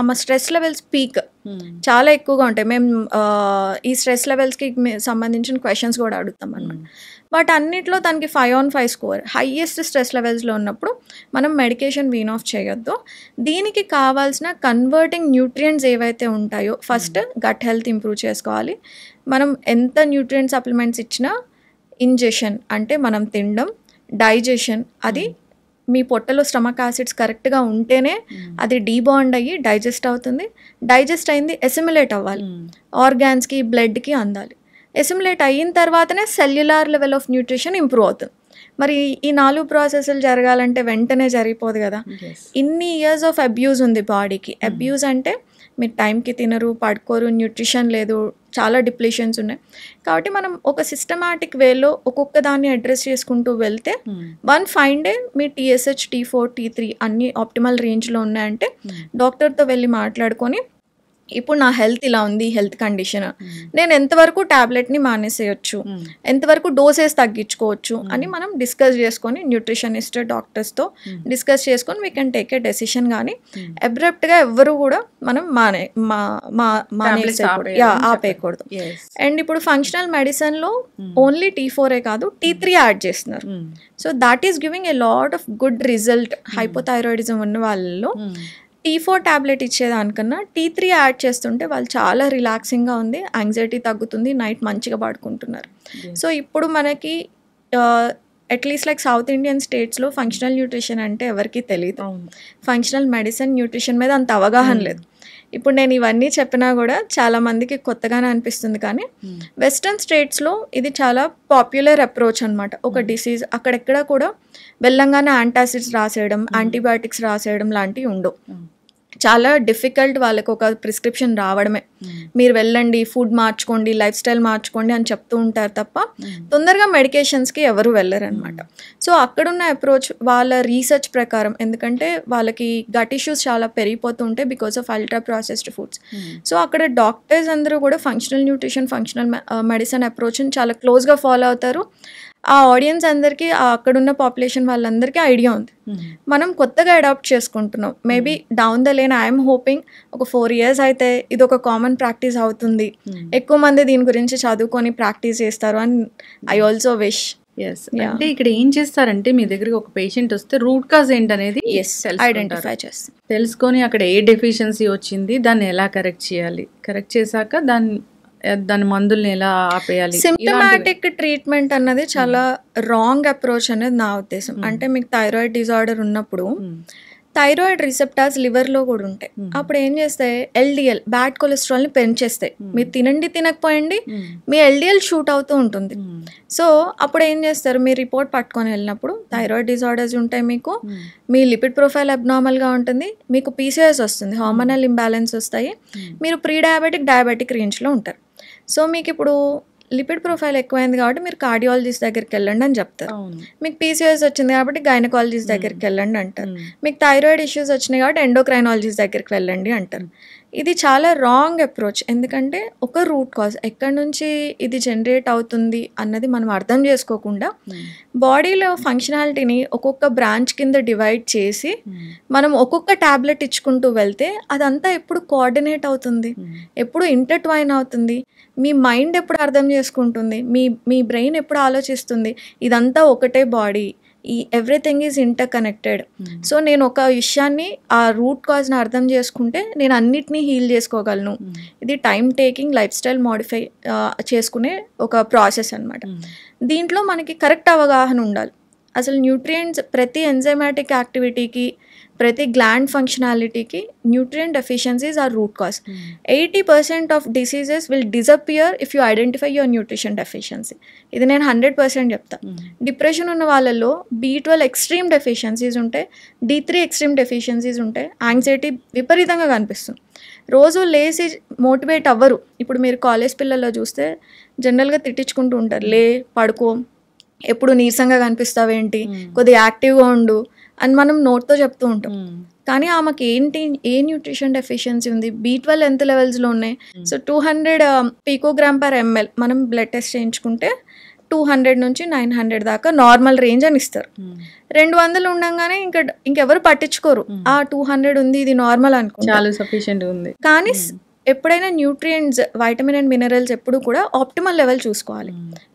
ఆమె స్ట్రెస్ లెవెల్స్ పీక్ చాలా ఎక్కువగా ఉంటాయి మేము ఈ స్ట్రెస్ లెవెల్స్కి సంబంధించిన క్వశ్చన్స్ కూడా అడుగుతాం అనమాట అన్నిట్లో తనకి five on five score highest stress లెవెల్స్లో ఉన్నప్పుడు మనం మెడికేషన్ వీన్ ఆఫ్ చేయొద్దు దీనికి కావాల్సిన కన్వర్టింగ్ న్యూట్రియంట్స్ ఏవైతే ఉంటాయో ఫస్ట్ గట్ హెల్త్ ఇంప్రూవ్ చేసుకోవాలి మనం ఎంత న్యూట్రియంట్ సప్లిమెంట్స్ ఇచ్చినా ఇంజెషన్ అంటే మనం తినడం డైజెషన్ అది hmm. మీ పొట్టలో స్టమక్ యాసిడ్స్ కరెక్ట్గా ఉంటేనే hmm. అది డీబాండ్ అయ్యి డైజెస్ట్ అవుతుంది డైజెస్ట్ అయింది అసిమిలేట్ అవ్వాలి ఆర్గాన్స్కి hmm. బ్లడ్కి అందాలి ఎసిమిలేట్ అయిన తర్వాతనే cellular level of nutrition improve అవుతుంది మరి ఈ నాలుగు ప్రాసెస్లు జరగాలంటే వెంటనే జరిగిపోదు కదా ఇన్ని ఇయర్స్ ఆఫ్ అబ్యూజ్ ఉంది బాడీకి అబ్యూజ్ hmm. అంటే మీరు టైంకి తినరు పడుకోరు న్యూట్రిషన్ లేదు చాలా డిప్లిషన్స్ ఉన్నాయి కాబట్టి మనం ఒక సిస్టమాటిక్ వేలో ఒక్కొక్క దాన్ని అడ్రస్ చేసుకుంటూ వెళ్తే వన్ ఫైన్ డే మీ TSH T four T three అన్ని ఆప్టిమల్ రేంజ్లో ఉన్నాయంటే డాక్టర్తో hmm. వెళ్ళి మాట్లాడుకొని ఇప్పుడు నా హెల్త్ ఇలా ఉంది హెల్త్ కండిషన్ నేను ఎంతవరకు ట్యాబ్లెట్ని మానేసేయచ్చు ఎంతవరకు డోసెస్ తగ్గించుకోవచ్చు అని మనం డిస్కస్ చేసుకొని న్యూట్రిషనిస్ట్ డాక్టర్స్తో డిస్కస్ చేసుకొని we can take a decision కానీ అబ్రప్ట్గా ఎవరు కూడా మనం మానే మా మానేసేయకూడదు యా ఆపేయకూడదు అండ్ ఇప్పుడు ఫంక్షనల్ మెడిసిన్లో ఓన్లీ టీ ఫోరే కాదు టీ త్రీ యాడ్ చేస్తున్నారు so that is giving a lot of good result hypothyroidism ఉన్న వాళ్ళలో టీ ఫోర్ ట్యాబ్లెట్ ఇచ్చేదానికన్నా టీ త్రీ యాడ్ చేస్తుంటే వాళ్ళు చాలా రిలాక్సింగ్గా ఉంది యాంగ్జైటీ తగ్గుతుంది నైట్ మంచిగా పడుకుంటున్నారు సో ఇప్పుడు మనకి అట్లీస్ట్ లైక్ సౌత్ ఇండియన్ స్టేట్స్లో ఫంక్షనల్ న్యూట్రిషన్ అంటే ఎవరికి తెలియదు ఫంక్షనల్ మెడిసిన్ న్యూట్రిషన్ మీద అంత అవగాహన hmm. లేదు ఇప్పుడు నేను ఇవన్నీ చెప్పినా కూడా చాలామందికి కొత్తగానే అనిపిస్తుంది కానీ వెస్టర్న్ hmm. స్టేట్స్లో ఇది చాలా పాపులర్ అప్రోచ్ అనమాట ఒక డిసీజ్ hmm. అక్కడెక్కడ కూడా బెల్లంగానే యాంటాసిడ్స్ రాసేయడం యాంటీబయాటిక్స్ రాసేయడం లాంటివి ఉండవు చాలా డిఫికల్ట్ వాళ్ళకు ఒక ప్రిస్క్రిప్షన్ రావడమే hmm. మీరు వెళ్ళండి ఫుడ్ మార్చుకోండి లైఫ్ స్టైల్ మార్చుకోండి అని చెప్తూ ఉంటారు తప్ప hmm. తొందరగా మెడికేషన్స్కి ఎవరు వెళ్ళరు అనమాట hmm. సో అక్కడున్న అప్రోచ్ వాళ్ళ రీసెర్చ్ ప్రకారం ఎందుకంటే వాళ్ళకి గట్ ఇష్యూస్ చాలా ఉంటాయి because of ultra processed foods so అక్కడ డాక్టర్స్ అందరూ కూడా ఫంక్షనల్ న్యూట్రిషన్ ఫంక్షనల్ మెడిసిన్ అప్రోచ్ని చాలా క్లోజ్గా ఫాలో అవుతారు ఆ ఆడియన్స్ అందరికీ అక్కడున్న పాపులేషన్ వాళ్ళందరికీ ఐడియా ఉంది hmm. మనం కొత్తగా అడాప్ట్ చేసుకుంటున్నాం maybe hmm. Down the lane I'm hoping ఒక ఫోర్ ఇయర్స్ అయితే ఇది ఒక కామన్ ప్రాక్టీస్ అవుతుంది hmm. ఎక్కువ మంది దీని గురించి చదువుకొని ప్రాక్టీస్ చేస్తారు అని ఐ ఆల్సో విష్ ఎస్ అంటే ఇక్కడ ఏం చేస్తారంటే మీ దగ్గరికి ఒక పేషెంట్ వస్తే రూట్ కాజ్ ఏంటనేది ఐడెంటిఫై చేస్తారు తెలుసుకొని అక్కడ ఏ డెఫిషియన్సీ వచ్చింది దాన్ని ఎలా కరెక్ట్ చేయాలి కరెక్ట్ చేశాక దాన్ని దాని మందుల్ని ఎలా ఆపేయాలి సిమ్టమాటిక్ ట్రీట్మెంట్ అన్నది చాలా రాంగ్ అప్రోచ్ అనేది నా ఉద్దేశం అంటే మీకు థైరాయిడ్ డిజార్డర్ ఉన్నప్పుడు థైరాయిడ్ రిసెప్టార్స్ లివర్లో కూడా ఉంటాయి అప్పుడు ఏం చేస్తాయి ఎల్డిఎల్ బ్యాడ్ కొలెస్ట్రాల్ని పెంచేస్తాయి మీరు తినండి తినకపోయండి మీ ఎల్డిఎల్ షూట్ అవుతూ ఉంటుంది సో అప్పుడు ఏం చేస్తారు మీ రిపోర్ట్ పట్టుకొని వెళ్ళినప్పుడు థైరాయిడ్ డిజార్డర్స్ ఉంటాయి మీకు మీ లిపిడ్ ప్రొఫైల్ అబ్నార్మల్గా ఉంటుంది మీకు పీసీఎస్ వస్తుంది హార్మోనల్ ఇంబ్యాలెన్స్ వస్తాయి మీరు ప్రీ డయాబెటిక్ డయాబెటిక్ రేంజ్లో ఉంటారు సో మీకు ఇప్పుడు లిపిడ్ ప్రొఫైల్ ఎక్కువైంది కాబట్టి మీరు కార్డియాలజిస్ట్ దగ్గరికి వెళ్ళండి అని చెప్తారు మీకు పీసీఎస్ వచ్చింది కాబట్టి గైనకాలజిస్ట్ దగ్గరికి వెళ్ళండి అంటారు మీకు థైరాయిడ్ ఇష్యూస్ వచ్చినాయి కాబట్టి ఎండోక్రైనాలజిస్ట్ దగ్గరికి వెళ్ళండి అంటారు ఇది చాలా రాంగ్ అప్రోచ్ ఎందుకంటే ఒక రూట్ కాజ్ ఎక్కడి నుంచి ఇది జనరేట్ అవుతుంది అన్నది మనం అర్థం చేసుకోకుండా బాడీలో hmm. ఫంక్షనాలిటీని ఒక్కొక్క బ్రాంచ్ కింద డివైడ్ చేసి hmm. మనం ఒక్కొక్క ట్యాబ్లెట్ ఇచ్చుకుంటూ వెళ్తే అదంతా ఎప్పుడు కోఆర్డినేట్ అవుతుంది hmm. ఎప్పుడు ఇంటర్ట్వైన్ అవుతుంది మీ మైండ్ ఎప్పుడు అర్థం చేసుకుంటుంది మీ మీ బ్రెయిన్ ఎప్పుడు ఆలోచిస్తుంది ఇదంతా ఒకటే బాడీ ఈ everything is interconnected so నేను ఒక విషయాన్ని ఆ రూట్ కాజ్ని అర్థం చేసుకుంటే నేను అన్నిటినీ హీల్ చేసుకోగలను hmm. ఇది time taking life style modify చేసుకునే ఒక ప్రాసెస్ అనమాట hmm. దీంట్లో మనకి కరెక్ట్ అవగాహన ఉండాలి అసలు న్యూట్రియంట్స్ ప్రతి ఎంజైమాటిక్ యాక్టివిటీకి ప్రతి గ్లాండ్ ఫంక్షనాలిటీకి nutrient deficiencies are root cause eighty percent of diseases will disappear if you identify your nutrition deficiency ఇది నేను హండ్రెడ్ పర్సెంట్ చెప్తాను డిప్రెషన్ ఉన్న వాళ్ళలో బీ ట్వెల్వ్ ఎక్స్ట్రీమ్ డెఫిషియన్సీస్ ఉంటాయి డి త్రీ ఎక్స్ట్రీమ్ డెఫిషియన్సీస్ ఉంటాయి యాంగ్జైటీ విపరీతంగా కనిపిస్తుంది రోజు లేసి మోటివేట్ అవ్వరు ఇప్పుడు మీరు కాలేజ్ పిల్లల్లో చూస్తే జనరల్గా తిట్టించుకుంటూ ఉంటారు hmm. లే పడుకో ఎప్పుడు నీరసంగా కనిపిస్తావేంటి hmm. కొద్దిగా యాక్టివ్గా ఉండు అని మనం నోట్తో చెప్తూ ఉంటాం hmm. కానీ ఆమెకి ఏంటి ఏ న్యూట్రిషన్ డెఫిషియన్సీ ఉంది బీ ట్వెల్వ్ ఎంత లెవెల్స్లో ఉన్నాయి so two hundred picogram per ml మనం బ్లడ్ టెస్ట్ చేయించుకుంటే టూ హండ్రెడ్ నుంచి నైన్ హండ్రెడ్ దాకా నార్మల్ రేంజ్ అని ఇస్తారు hmm. రెండు వందలు ఉండగానే ఇంకా ఇంకెవరు పట్టించుకోరు hmm. ఆ టూ హండ్రెడ్ ఉంది ఇది నార్మల్ అనుకో చాలా సఫిషియెంట్ ఉంది కానీ ఎప్పుడైనా న్యూట్రియంట్స్ వైటమిన్ అండ్ మినరల్స్ ఎప్పుడు కూడా ఆప్టిమల్ లెవెల్ చూసుకోవాలి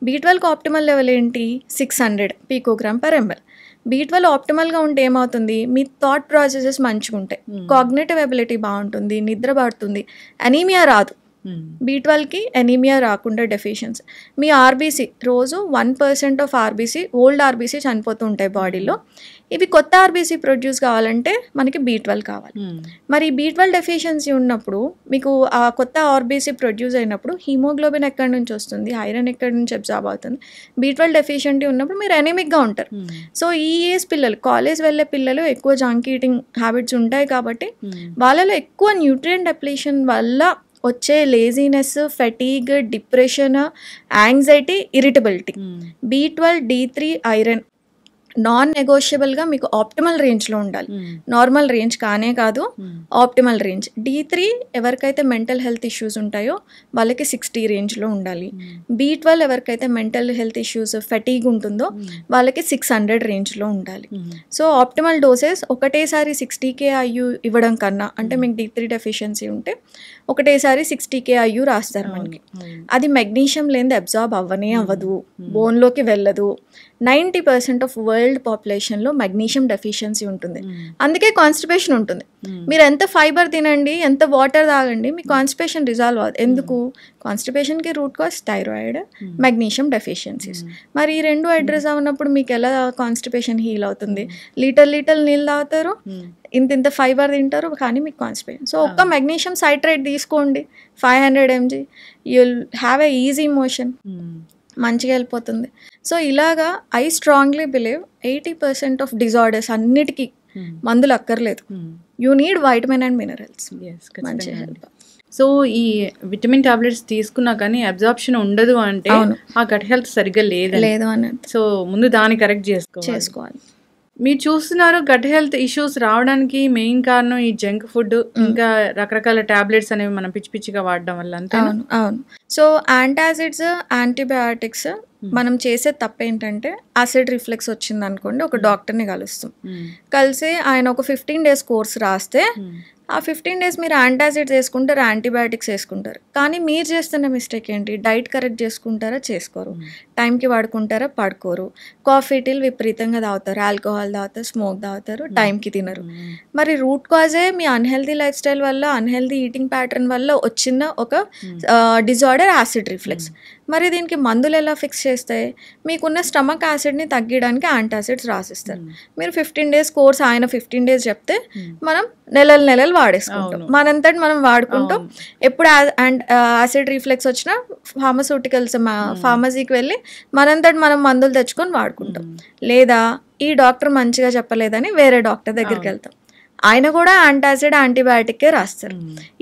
బీ ట్వెల్వ్కి ఆప్టిమల్ లెవెల్ ఏంటి six hundred picogram per ml B twelve ఆప్టిమల్గా ఉంటే ఏమవుతుంది మీ థాట్ ప్రాసెసెస్ మంచిగా ఉంటాయి కాగ్నేటివ్ ఎబిలిటీ బాగుంటుంది నిద్ర పడుతుంది అనీమియా రాదు Hmm. బీ ట్వెల్వ్కి ఎనీమియా రాకుండా డెఫిషియన్సీ మీ ఆర్బీసీ రోజు one percent of RBC old RBC చనిపోతూ ఉంటాయి బాడీలో ఇవి కొత్త ఆర్బీసీ ప్రొడ్యూస్ కావాలంటే మనకి బీ ట్వెల్వ్ కావాలి hmm. మరి బీ ట్వెల్వ్ డెఫిషియన్సీ ఉన్నప్పుడు మీకు ఆ కొత్త ఆర్బీసీ ప్రొడ్యూస్ అయినప్పుడు హీమోగ్లోబిన్ ఎక్కడి నుంచి వస్తుంది ఐరన్ ఎక్కడి నుంచి అబ్జార్బ్ అవుతుంది బీ ట్వెల్వ్ డెఫిషియన్టీ ఉన్నప్పుడు మీరు ఎనిమిక్గా ఉంటారు hmm. సో ఈ ఏజ్ పిల్లలు కాలేజ్ వెళ్ళే పిల్లలు ఎక్కువ జంక్ ఈటింగ్ హ్యాబిట్స్ ఉంటాయి కాబట్టి వాళ్ళలో ఎక్కువ న్యూట్రియం డెప్లీషన్ వల్ల వచ్చే laziness fatigue depression anxiety irritability B twelve D three iron non నెగోషియబుల్గా మీకు ఆప్టిమల్ రేంజ్లో ఉండాలి నార్మల్ hmm. రేంజ్ కానే కాదు ఆప్టిమల్ రేంజ్ డి త్రీ ఎవరికైతే మెంటల్ హెల్త్ ఇష్యూస్ ఉంటాయో వాళ్ళకి సిక్స్టీ రేంజ్లో ఉండాలి బీ hmm. ట్వెల్వ్ ఎవరికైతే మెంటల్ హెల్త్ ఇష్యూస్ ఫెటీగ్ ఉంటుందో hmm. వాళ్ళకి సిక్స్ హండ్రెడ్ రేంజ్లో ఉండాలి సో ఆప్టిమల్ డోసెస్ ఒకటేసారి సిక్స్టీకే ఐయు ఇవ్వడం కన్నా అంటే మీకు డి త్రీ డెఫిషియన్సీ ఉంటే ఒకటేసారి సిక్స్టీకే ఐయు రాస్తారు మనకి అది మెగ్నీషియం లేనిది అబ్జార్బ్ అవ్వనే అవ్వదు బోన్లోకి వెళ్ళదు నైంటీ పర్సెంట్ ఆఫ్ వరల్డ్ పాపులేషన్లో మెగ్నీషియం డెఫిషియన్సీ ఉంటుంది hmm. అందుకే కాన్స్టిపేషన్ ఉంటుంది hmm. మీరు ఎంత ఫైబర్ తినండి ఎంత వాటర్ తాగండి మీ కాన్స్టిపేషన్ రిజాల్వ్ అవ్వదు ఎందుకు hmm. కాన్స్టిపేషన్కి root cause thyroid magnesium deficiencies మరి ఈ రెండు అడ్రస్ అవునప్పుడు మీకు ఎలా కాన్స్టిపేషన్ హీల్ అవుతుంది లీటర్ లీటర్ నీళ్ళు తాగుతారు ఇంత ఇంత ఫైబర్ తింటారు కానీ మీకు కాన్స్టిపేషన్ సో ఒక్క మెగ్నీషియం సైట్రేట్ తీసుకోండి five hundred MG you'll have a easy motion మంచిగా వెళ్ళిపోతుంది సో ఇలాగా I strongly believe eighty percent of disorders అన్నిటికీ hmm. మందులు అక్కర్లేదు you need vitamin and minerals మంచి హెల్ప్ సో ఈ విటమిన్ టాబ్లెట్స్ తీసుకున్నా కానీ అబ్జార్ప్షన్ ఉండదు అంటే ఆ గట్ హెల్త్ సరిగ్గా లేదు లేదు అని సో ముందు దాన్ని కరెక్ట్ చేసుకో చేసుకోవాలి మీరు చూస్తున్నారు గట్ హెల్త్ ఇష్యూస్ రావడానికి మెయిన్ కారణం ఈ జంక్ ఫుడ్ ఇంకా రకరకాల టాబ్లెట్స్ అనేవి మనం పిచ్చి పిచ్చిగా వాడడం వల్ల అవును అవును సో యాంటాసిడ్స్ యాంటీబయాటిక్స్ మనం చేసే తప్ప ఏంటంటే యాసిడ్ రిఫ్లెక్స్ వచ్చింది అనుకోండి ఒక డాక్టర్ని కలుస్తాం కలిసి ఆయన ఒక ఫిఫ్టీన్ డేస్ కోర్స్ రాస్తే ఆ ఫిఫ్టీన్ డేస్ మీరు యాంటాసిడ్స్ వేసుకుంటారు యాంటీబయాటిక్స్ వేసుకుంటారు కానీ మీరు చేస్తున్న మిస్టేక్ ఏంటి డైట్ కరెక్ట్ చేసుకుంటారా చేసుకోరు టైంకి hmm. వాడుకుంటారా పడుకోరు కాఫీ టీలు విపరీతంగా తాగుతారు ఆల్కహాల్ తాగుతారు స్మోక్ తాగుతారు టైంకి hmm. తినరు hmm. మరి రూట్ కాజే మీ అన్హెల్దీ లైఫ్ స్టైల్ వల్ల అన్హెల్దీ ఈటింగ్ ప్యాటర్న్ వల్ల వచ్చిన ఒక డిజార్డర్ యాసిడ్ రిఫ్లెక్స్ మరి దీనికి మందులు ఎలా ఫిక్స్ చేస్తాయి మీకున్న స్టమక్ యాసిడ్ని తగ్గించడానికి యాంటాసిడ్స్ రాసిస్తారు మీరు ఫిఫ్టీన్ డేస్ కోర్స్ ఆయన ఫిఫ్టీన్ డేస్ చెప్తే మనం నెలలు నెలలు వాడేసుకుంటాం మనంతటి మనం వాడుకుంటాం ఎప్పుడు అండ్ యాసిడ్ రిఫ్లెక్స్ వచ్చినా ఫార్మసూటికల్స్ ఫార్మసీకి వెళ్ళి మనంతటి మనం మందులు తెచ్చుకొని వాడుకుంటాం లేదా ఈ డాక్టర్ మంచిగా చెప్పలేదని వేరే డాక్టర్ దగ్గరికి వెళ్తాం ఆయన కూడా యాంటాసిడ్ యాంటీబయాటిక్కే రాస్తారు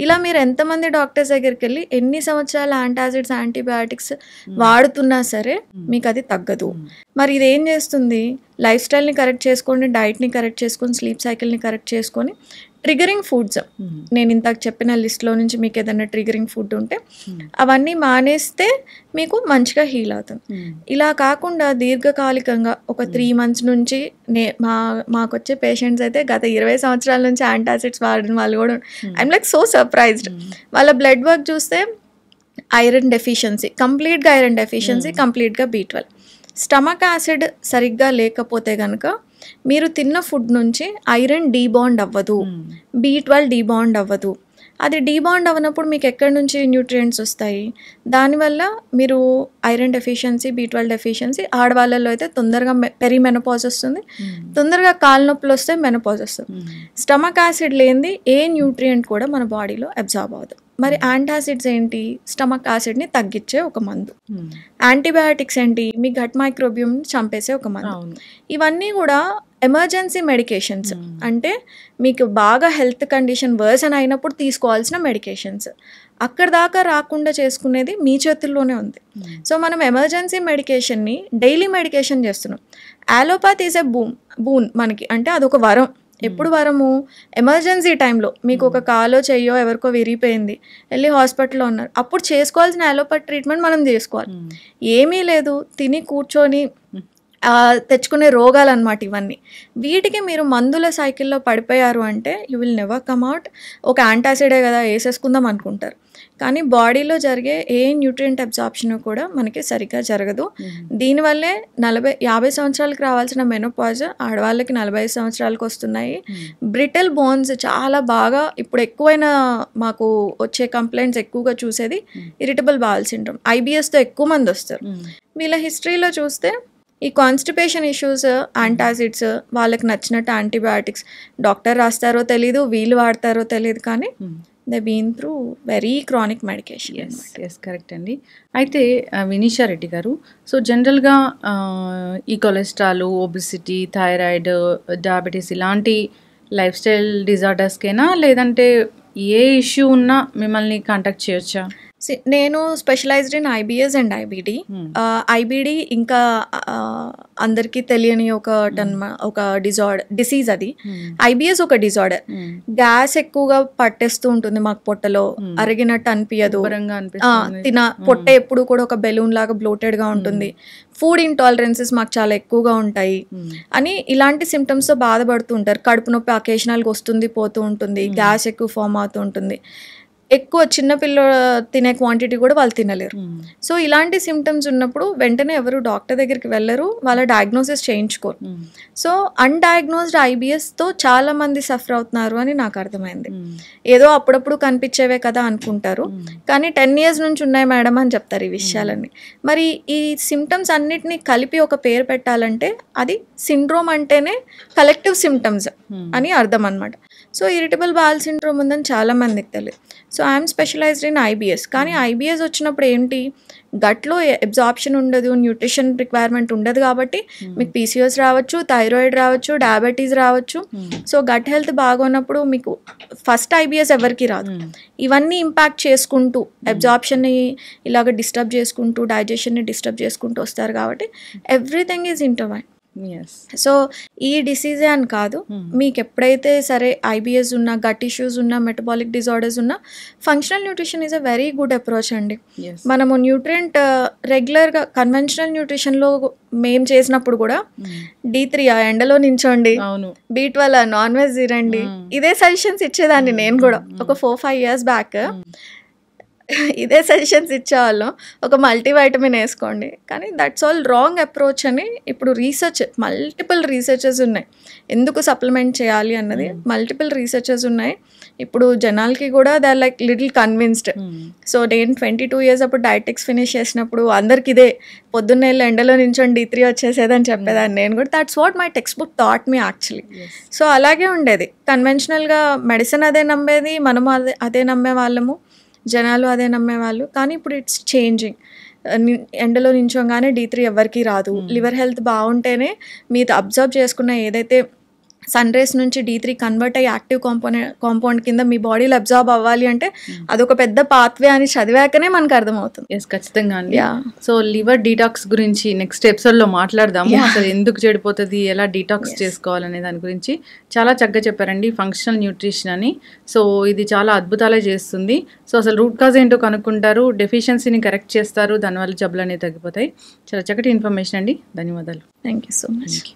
ఇలా మీరు ఎంతమంది డాక్టర్స్ దగ్గరికి వెళ్ళి ఎన్ని సంవత్సరాల యాంటాసిడ్స్ యాంటీబయాటిక్స్ వాడుతున్నా సరే మీకు అది తగ్గదు మరి ఇదేం చేస్తుంది లైఫ్ స్టైల్ని కరెక్ట్ చేసుకొని డైట్ని కరెక్ట్ చేసుకొని స్లీప్ సైకిల్ని కరెక్ట్ చేసుకొని ట్రిగరింగ్ ఫుడ్స్ hmm. నేను ఇంతకు చెప్పిన లిస్ట్లో నుంచి మీకు ఏదైనా ట్రిగరింగ్ ఫుడ్ ఉంటే hmm. అవన్నీ మానేస్తే మీకు మంచిగా హీల్ అవుతుంది hmm. ఇలా కాకుండా దీర్ఘకాలికంగా ఒక త్రీ మంత్స్ నుంచి నే మా మాకు వచ్చే పేషెంట్స్ అయితే గత ఇరవై సంవత్సరాల నుంచి యాంటాసిడ్స్ వాడిన వాళ్ళు కూడా ఐఎమ్ లైక్ సో సర్ప్రైజ్డ్ వాళ్ళ బ్లడ్ వర్క్ చూస్తే ఐరన్ డెఫిషియన్సీ కంప్లీట్గా ఐరన్ డెఫిషియన్సీ కంప్లీట్గా బీ ట్వెల్వ్ స్టమక్ యాసిడ్ సరిగ్గా లేకపోతే కనుక మీరు తిన్న ఫుడ్ నుంచి ఐరన్ డీబాండ్ అవ్వదు hmm. బీ ట్వెల్వ్ డీబాండ్ అవ్వదు అది డీబాండ్ అవ్వనప్పుడు మీకు ఎక్కడి నుంచి న్యూట్రియంట్స్ వస్తాయి దానివల్ల మీరు iron deficiency B twelve deficiency ఆడవాళ్ళలో అయితే తొందరగా పెరి మెనపాజ్ వస్తుంది hmm. తొందరగా కాళ్ళనొప్పులు వస్తే మెనపాజ్ వస్తుంది hmm. స్టమక్ యాసిడ్ లేనిది ఏ న్యూట్రియంట్ కూడా మన బాడీలో అబ్జార్బ్ అవ్వదు మరి యాంటాసిడ్స్ ఏంటి స్టమక్ యాసిడ్ని తగ్గించే ఒక మందు యాంటీబయాటిక్స్ hmm. ఏంటి మీ ఘట్ మైక్రోబియం చంపేసే ఒక మందు ఇవన్నీ కూడా ఎమర్జెన్సీ మెడికేషన్స్ hmm. అంటే మీకు బాగా హెల్త్ కండిషన్ వర్సన్ అయినప్పుడు తీసుకోవాల్సిన మెడికేషన్స్ అక్కడ దాకా రాకుండా చేసుకునేది మీ చేతుల్లోనే ఉంది hmm. సో మనం ఎమర్జెన్సీ మెడికేషన్ని డైలీ మెడికేషన్ చేస్తున్నాం allopathy is a boom boon మనకి అంటే అదొక వరం ఎప్పుడు వరము ఎమర్జెన్సీ టైంలో మీకు ఒక hmm. కాలో చెయ్యో ఎవరికో విరిగిపోయింది వెళ్ళి హాస్పిటల్లో ఉన్నారు అప్పుడు చేసుకోవాల్సిన అలోపతి ట్రీట్మెంట్ మనం చేసుకోవాలి hmm. ఏమీ లేదు తిని కూర్చొని hmm. తెచ్చుకునే రోగాలు అనమాట ఇవన్నీ వీటికి మీరు మందుల సైకిల్లో పడిపోయారు అంటే you will never come out ఒక యాంటాసిడే కదా వేసేసుకుందాం అనుకుంటారు కానీ బాడీలో జరిగే ఏ న్యూట్రియంట్ అబ్జార్ప్షన్ కూడా మనకి సరిగ్గా జరగదు దీనివల్లే నలభై యాభై సంవత్సరాలకు రావాల్సిన మెనోపాజ్ ఆడవాళ్ళకి నలభై సంవత్సరాలకు వస్తున్నాయి బ్రిటల్ బోన్స్ చాలా బాగా ఇప్పుడు ఎక్కువైన మాకు వచ్చే కంప్లైంట్స్ ఎక్కువగా చూసేది ఇరిటబుల్ బాల్ సిండ్రోమ్ ఐబిఎస్తో ఎక్కువ మంది వస్తారు వీళ్ళ హిస్టరీలో చూస్తే ఈ కాన్స్టిపేషన్ ఇష్యూస్ యాంటాసిడ్స్ వాళ్ళకి నచ్చినట్టు యాంటీబయాటిక్స్ డాక్టర్ రాస్తారో తెలీదు వీళ్ళు వాడతారో తెలియదు కానీ they been through very chronic medication yes yes correct అండి అయితే వినీషా రెడ్డి గారు సో జనరల్గా ఈ కొలెస్ట్రాల్ ఒబిసిటీ థైరాయిడ్ డయాబెటీస్ ఇలాంటి లైఫ్ స్టైల్ డిజార్డర్స్కేనా లేదంటే ఏ ఇష్యూ ఉన్నా మిమ్మల్ని కాంటాక్ట్ చేయొచ్చా నేను specialised in IBS and IBD IBD ఇంకా అందరికీ తెలియని ఒక hmm. టన్మ ఒక డిజార్డర్ డిసీజ్ అది ఐబిఎస్ hmm. ఒక డిజార్డర్ గ్యాస్ hmm. ఎక్కువగా పట్టేస్తూ ఉంటుంది మాకు పొట్టలో అరిగినట్టు అనిపించదు తిన పొట్ట ఎప్పుడు కూడా ఒక బెలూన్ లాగా బ్లోటెడ్ గా ఉంటుంది ఫుడ్ ఇంటాలరెన్సెస్ మాకు చాలా ఎక్కువగా ఉంటాయి అని ఇలాంటి సిమ్టమ్స్తో బాధపడుతూ ఉంటారు కడుపు నొప్పి అకేషనల్గా వస్తుంది పోతూ ఉంటుంది గ్యాస్ ఎక్కువ ఫామ్ అవుతూ ఉంటుంది ఎక్కువ చిన్నపిల్ల తినే క్వాంటిటీ కూడా వాళ్ళు తినలేరు hmm. సో ఇలాంటి సిమ్టమ్స్ ఉన్నప్పుడు వెంటనే ఎవరు డాక్టర్ దగ్గరికి వెళ్ళరు వాళ్ళ డయాగ్నోసిస్ చేయించుకోరు hmm. సో అన్డయాగ్నోస్డ్ ఐబిఎస్తో చాలా మంది సఫర్ అవుతున్నారు అని నాకు అర్థమైంది hmm. ఏదో అప్పుడప్పుడు కనిపించేవే కదా అనుకుంటారు కానీ టెన్ ఇయర్స్ నుంచి ఉన్నాయి మేడం అని చెప్తారు ఈ విషయాలన్నీ మరి ఈ సిమ్టమ్స్ అన్నిటినీ కలిపి ఒక పేరు పెట్టాలంటే అది సిండ్రోమ్ అంటేనే కలెక్టివ్ సిమ్టమ్స్ hmm. అని అర్థం అనమాట సో ఇరిటబుల్ బాల్ సిండ్రోమ్ ఉందని చాలామందికి తెలియదు so I'm specialised in IBS కానీ hmm. ఐబిఎస్ వచ్చినప్పుడు ఏంటి గట్లో అబ్జార్ప్షన్ ఉండదు న్యూట్రిషన్ రిక్వైర్మెంట్ ఉండదు కాబట్టి hmm. మీకు పీసీఎస్ రావచ్చు థైరాయిడ్ రావచ్చు డయాబెటీస్ రావచ్చు సో గట్ హెల్త్ బాగున్నప్పుడు మీకు ఫస్ట్ ఐబిఎస్ ఎవరికి రాదు ఇవన్నీ ఇంపాక్ట్ చేసుకుంటూ అబ్జార్ప్షన్ని ఇలాగ డిస్టర్బ్ చేసుకుంటూ డైజెషన్ని డిస్టర్బ్ చేసుకుంటూ వస్తారు కాబట్టి ఎవ్రీథింగ్ ఈజ్ ఇంటర్వైన్ సో ఈ డిసీజే అని కాదు hmm. మీకు ఎప్పుడైతే సరే ఐబిఎస్ ఉన్నా గట్ ఇష్యూస్ ఉన్నా మెటబాలిక్ డిజార్డర్స్ ఉన్నా functional nutrition is a very good approach అండి మనము న్యూట్రియంట్ uh, రెగ్యులర్గా కన్వెన్షనల్ న్యూట్రిషన్లో మేం చేసినప్పుడు కూడా డీ hmm. త్రీ ఆ ఎండలో నించోండి బీ ట్వెల్వ్ నాన్ వెజ్ తినండి hmm. ఇదే సజెషన్స్ ఇచ్చేదాన్ని నేను కూడా ఒక ఫోర్ ఫైవ్ ఇయర్స్ బ్యాక్ ఇదే సజెషన్స్ ఇచ్చేవాళ్ళం ఒక మల్టీవైటమిన్ వేసుకోండి కానీ దట్స్ ఆల్ రాంగ్ అప్రోచ్ అని ఇప్పుడు రీసెర్చ్ మల్టిపుల్ రీసెర్చెస్ ఉన్నాయి ఎందుకు సప్లిమెంట్ చేయాలి అన్నది మల్టిపుల్ hmm. రీసెర్చెస్ ఉన్నాయి ఇప్పుడు జనాలకి కూడా they like little convinced so నేను ట్వంటీ టూ ఇయర్స్ అప్పుడు డయాటిక్స్ ఫినిష్ చేసినప్పుడు అందరికి ఇదే పొద్దున్నే ఎండలో నించొని డీ త్రీ వచ్చేసేదని చెప్పేదాన్ని hmm. నేను కూడా that's what my textbook thought me actually so అలాగే ఉండేది కన్వెన్షనల్గా మెడిసిన్ అదే నమ్మేది మనము అదే అదే నమ్మే వాళ్ళము జనాలు అదే నమ్మేవాళ్ళు కానీ ఇప్పుడు ఇట్స్ చేంజింగ్ uh, ఎండలో నించోగానే డీ త్రీ ఎవరికి రాదు లివర్ హెల్త్ బాగుంటేనే మీతో అబ్జర్వ్ చేసుకున్న ఏదైతే సన్ రేస్ నుంచి డీ త్రీ కన్వర్ట్ అయ్యి యాక్టివ్ కాంపోనెంట్ కాంపౌండ్ కింద మీ బాడీలో అబ్జార్బ్ అవ్వాలి అంటే hmm. అదొక పెద్ద పాత్వే అని చదివాకనే మనకు అర్థమవుతుంది ఎస్ ఖచ్చితంగా అండి సో లివర్ డీటాక్స్ గురించి నెక్స్ట్ ఎపిసోడ్లో మాట్లాడదాము అసలు ఎందుకు చెడిపోతుంది ఎలా డీటాక్స్ చేసుకోవాలనే దాని గురించి చాలా చక్కగా చెప్పారండి ఫంక్షనల్ న్యూట్రిషన్ అని సో ఇది చాలా అద్భుతాలే చేస్తుంది సో అసలు రూట్ కాజ్ ఏంటో కనుక్కుంటారు డెఫిషియన్సీని కరెక్ట్ చేస్తారు దానివల్ల జబ్బులు అనేవి తగ్గిపోతాయి చాలా చక్కటి ఇన్ఫర్మేషన్ అండి ధన్యవాదాలు థ్యాంక్ యూ సో మచ్